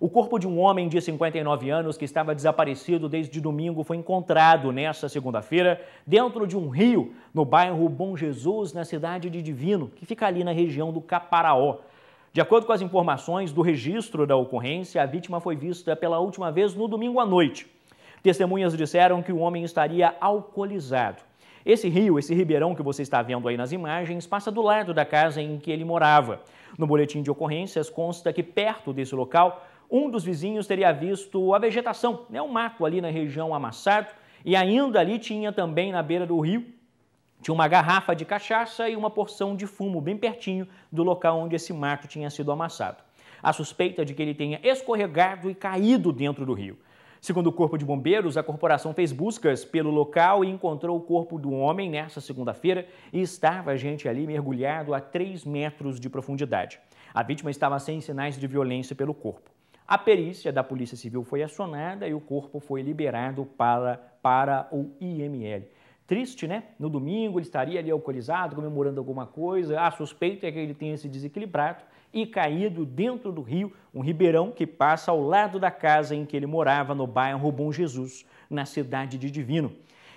O corpo de um homem de 59 anos que estava desaparecido desde domingo foi encontrado nesta segunda-feira dentro de um rio no bairro Bom Jesus, na cidade de Divino, que fica ali na região do Caparaó. De acordo com as informações do registro da ocorrência, a vítima foi vista pela última vez no domingo à noite. Testemunhas disseram que o homem estaria alcoolizado. Esse rio, esse ribeirão que você está vendo aí nas imagens, passa do lado da casa em que ele morava. No boletim de ocorrências consta que perto desse local um dos vizinhos teria visto a vegetação, né, um mato ali na região amassado, e ainda ali tinha também na beira do rio, tinha uma garrafa de cachaça e uma porção de fumo bem pertinho do local onde esse mato tinha sido amassado. A suspeita de que ele tenha escorregado e caído dentro do rio. Segundo o Corpo de Bombeiros, a corporação fez buscas pelo local e encontrou o corpo do homem nesta segunda-feira e estava a gente ali mergulhado a 3 metros de profundidade. A vítima estava sem sinais de violência pelo corpo. A perícia da Polícia Civil foi acionada e o corpo foi liberado para, para o IML. Triste, né? No domingo ele estaria ali alcoolizado, comemorando alguma coisa. A suspeita é que ele tenha se desequilibrado e caído dentro do rio, um ribeirão que passa ao lado da casa em que ele morava, no bairro Bom Jesus, na cidade de Divino.